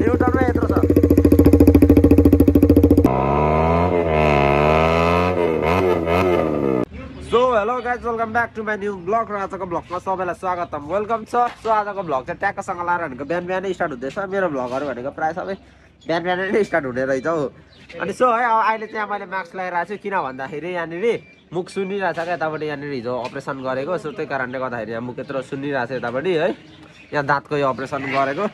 युटर्नमै यत्रो छ so hello guys welcome back to my new blog र आजको भ्लगमा सबैलाई स्वागतम वेलकम छ सो आजको भ्लग चाहिँ ट्याक्कसँग लाएर भनेको बिहान बिहानै स्टार्ट हुँदैछ मेरो भ्लगहरू भनेको प्रायः सबै बिहान बिहानै नै स्टार्ट हुने रहेछ हौ अनि सो है अब अहिले चाहिँ मैले मास्क लगाइरहेको छु किन भन्दाखेरि यहाँनिर मुख सुनिरहेछ क्या यतापट्टि यहाँनिर हिजो अपरेसन गरेको सो त्यही कारणले गर्दाखेरि मुख यत्रो सुनिरहेको छ यतापट्टि है यहाँ दाँतको यो अपरेसन गरेको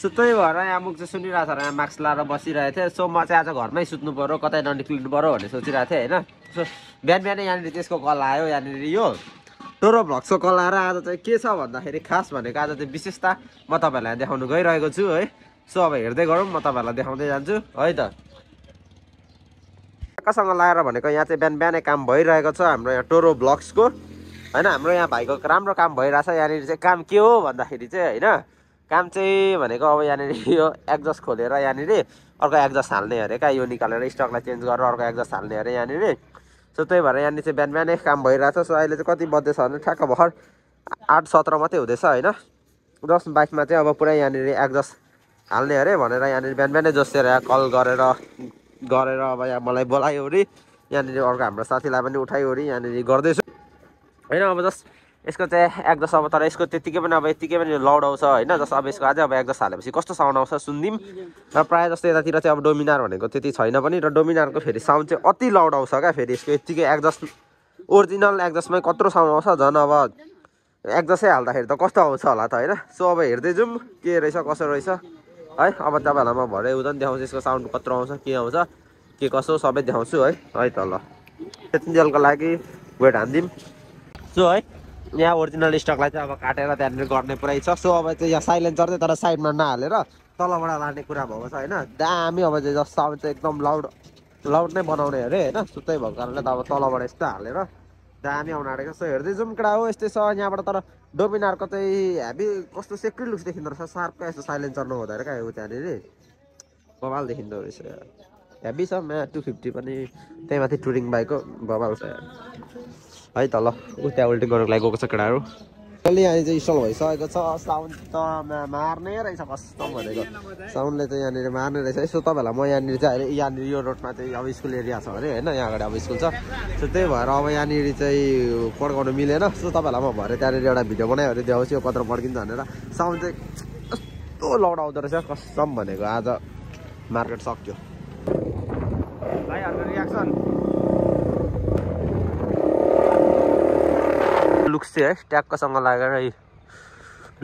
सो त्यही भएर यहाँ मुख चाहिँ सुनिरहेको छ यहाँ मास्क लाएर बसिरहेको थिएँ सो म चाहिँ आज घरमै सुत्नु पऱ्यो कतै ननिक्लिनु पऱ्यो भनेर सोचिरहेको थिएँ होइन सो बिहान बिहानै यहाँनिर त्यसको कल आयो यहाँनिर यो टोरो भ्लग्सको कल आएर आज चाहिँ के छ भन्दाखेरि खास भनेको आज चाहिँ विशेषता म तपाईँहरूलाई देखाउनु गइरहेको छु है सो अब हेर्दै गरौँ म तपाईँहरूलाई देखाउँदै जान्छु है त कसँग लाएर भनेको यहाँ चाहिँ बिहान बिहानै काम भइरहेको छ हाम्रो यहाँ टोरो ब्लग्सको होइन हाम्रो यहाँ भाइको राम्रो काम भइरहेछ यहाँनिर चाहिँ काम के हो भन्दाखेरि चाहिँ होइन काम चाहिँ भनेको अब यहाँनिर यो एक्जस्ट खोलेर यहाँनिर अर्को एक्जस्ट हाल्ने अरे क्या यो निकालेर स्टकलाई चेन्ज गरेर अर्को एक्जस्ट हाल्ने अरे यहाँनिर सो त्यही भएर यहाँनिर चाहिँ बिहान बिहानै काम भइरहेको छ सो अहिले चाहिँ कति बज्दैछ भने ठ्याक्क भर्खर आठ सत्र मात्रै हुँदैछ होइन दस बाइकमा चाहिँ अब पुरै यहाँनिर एक्जस्ट हाल्ने अरे भनेर यहाँनिर बिहान बिहानै जोसेर कल गरेर गरेर अब यहाँ मलाई बोलायो अरे यहाँनिर अर्को हाम्रो साथीलाई पनि उठायो अरे यहाँनिर गर्दैछु होइन अब जस्ट यसको चाहिँ एक्जस्ट अब तर यसको त्यतिकै पनि अब यतिकै पनि लड आउँछ होइन जस्तो अब यसको अझै अब एक्जस्ट हालेपछि कस्तो साउन्ड आउँछ सुन्दिउँ र प्रायः जस्तो यतातिर चाहिँ अब डोमिनार भनेको त्यति छैन पनि र डोमिनारको फेरि साउन्ड चाहिँ अति लाउड आउँछ क्या फेरि यसको यत्तिकै एक्जस्ट ओरिजिनल एक्जस्टमै कत्रो साउन्ड आउँछ झन् अब एक्जस्टै हाल्दाखेरि त कस्तो आउँछ होला त होइन सो अब हेर्दै जाउँ के रहेछ कसो रहेछ है अब तपाईँहरूलाई म भरे उता देखाउँछु यसको साउन्ड कत्रो आउँछ के आउँछ के कसो सबै देखाउँछु है है त ल त्यति जेलको लागि वेट हानिदिउँ सो है यहाँ ओरिजिनल स्टकलाई चाहिँ अब काटेर त्यहाँनिर गर्ने पुरै छ सो अब चाहिँ यहाँ साइलेन्सर चाहिँ तर साइडमा नहालेर तलबाट लाने कुरा भएको छ होइन दामी अब चाहिँ जस्तो अब चाहिँ एकदम लाउड लाउड नै बनाउने अरे होइन सुत्तै भएको कारणले त अब तलबाट यस्तो हालेर दामी आउनु आँटेको सो हेर्दै जाउँ केटा हो यस्तै छ यहाँबाट तर डोमिनारको चाहिँ हेभी कस्तो सेक्री लुक्स देखिँदो रहेछ सार्पका यस्तो साइलेन्सर नहुँदा क्या हो त्यहाँनिर बबाल देखिँदो रहेछ हेभी छ म्या टु फिफ्टी पनि त्यही माथि टुरिङ बाइकको बबाल छ है त ल ऊ त्यहाँ उल्टी गर्नुको लागि गएको छ केटाहरू अहिले यहाँ चाहिँ स्टल भइसकेको छ साउन्ड त मार्ने रहेछ कस्तो भनेको साउन्डले त यहाँनिर मार्ने रहेछ यसो तपाईँहरूलाई म यहाँनिर चाहिँ अहिले यहाँनिर यो रोडमा चाहिँ अब स्कुल एरिया छ अरे होइन यहाँ अगाडि अब स्कुल छ सो त्यही भएर अब यहाँनिर चाहिँ पड्काउनु मिलेन सो तपाईँहरूलाई म भरे त्यहाँनिर एउटा भिडियो बनायो अरे देखाउँछु यो पत्र पड्किन्छ भनेर साउन्ड चाहिँ कस्तो लाउड आउँदो रहेछ कसम भनेको आज मार्केट सक्यो भाइ हाम्रो रियाक्सन लुक्स चाहिँ है ट्याक्कसँग लागेर है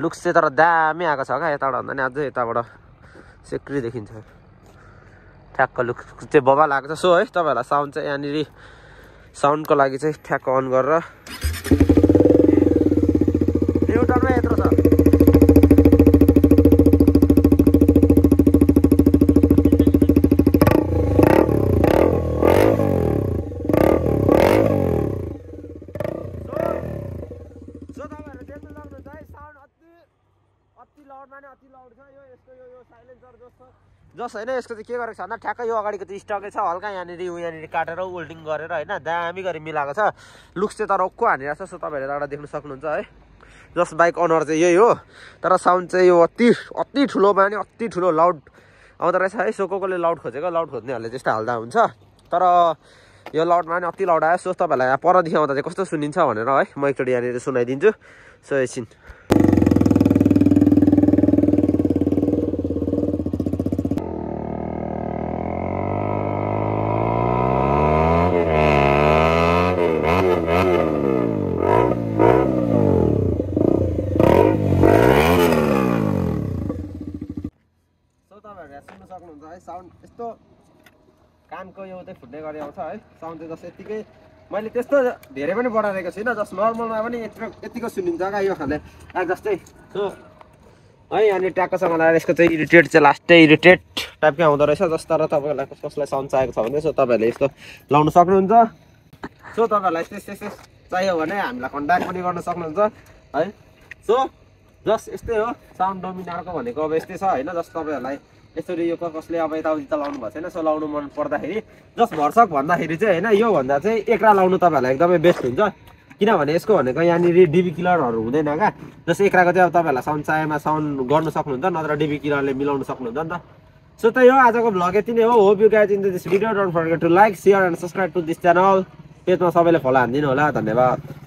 लुक्स चाहिँ तर दामी आएको छ क्या यताबाट भन्दा नि अझै यताबाट सेक्री देखिन्छ ठ्याक्क चाहिँ बबा लागेको छ सो है तपाईँहरूलाई साउन्ड चाहिँ यहाँनिर साउन्डको लागि चाहिँ ठ्याक्क अन गरेर न्युटनमै यत्रो छ जस होइन यसको चाहिँ के गरेको छ भन्दा ठ्याक्कै यो अगाडिको चाहिँ स्टकै छ हल्का यहाँनिर ऊ यहाँनिर काटेर वोल्डिङ गरेर होइन दामी गरी मिलाएको छ लुक्स चाहिँ तर ओक्को हानिरहेको छ सो तपाईँहरूले एउटा देख्न सक्नुहुन्छ है जस बाइक अनर चाहिँ यही हो तर साउन्ड चाहिँ यो अति अति ठुलो बानी अति ठुलो लाउड आउँदो रहेछ है सो को कोले लाउड खोजेको लाउड खोज्नेहरूले त्यस्तो हाल्दा हुन्छ तर यो लाउडमा नि अति लाउड आयो सो तपाईँहरूलाई यहाँ परदेखि आउँदा चाहिँ कस्तो सुनिन्छ भनेर है म एकचोटि यहाँनिर सुनाइदिन्छु सो एकछिन साउन्ड यस्तो कानको यो चाहिँ फुट्ने गरी आउँछ है साउन्ड चाहिँ जस्तो यत्तिकै मैले त्यस्तो धेरै पनि बढाइरहेको छुइनँ जस्ट नर्मलमा पनि यत्रो यत्तिको सुनिन्छ क्या यो खाले जस्तै सो है अनि ट्याक्कोसँग लगाएर यसको चाहिँ इरिटेट चाहिँ लास्टै इरिटेट टाइपकै आउँदो रहेछ जस तर तपाईँहरूलाई कसलाई साउन्ड चाहिएको छ भने सो तपाईँहरूले यस्तो लाउन सक्नुहुन्छ सो तपाईँहरूलाई यस्तो यस्तो चाहियो भने हामीलाई कन्ट्याक्ट पनि गर्न सक्नुहुन्छ है सो जस्ट यस्तै हो साउन्ड डोमिनारको भनेको अब यस्तै छ होइन जस्तो तपाईँहरूलाई यसरी यो कसले अब यताउति त लाउनु भएको छैन सो लाउनु मन पर्दाखेरि जस्ट भर्सक भन्दाखेरि चाहिँ होइन योभन्दा चाहिँ एक्रा लाउनु तपाईँहरूलाई एकदमै बेस्ट हुन्छ किनभने यसको भनेको यहाँनिर डिबी किलरहरू हुँदैन क्या जस्तो एकराको चाहिँ अब तपाईँहरूलाई साउन्ड चाहेमा साउन्ड गर्नु सक्नुहुन्छ नत्र डिबी किलरले मिलाउनु सक्नुहुन्छ नि त सो त हो आजको भ्लग यति नै हो hope you guys in this video don't forget to like share and subscribe to this channel पेजमा सबैले फलो हानिदिनु होला धन्यवाद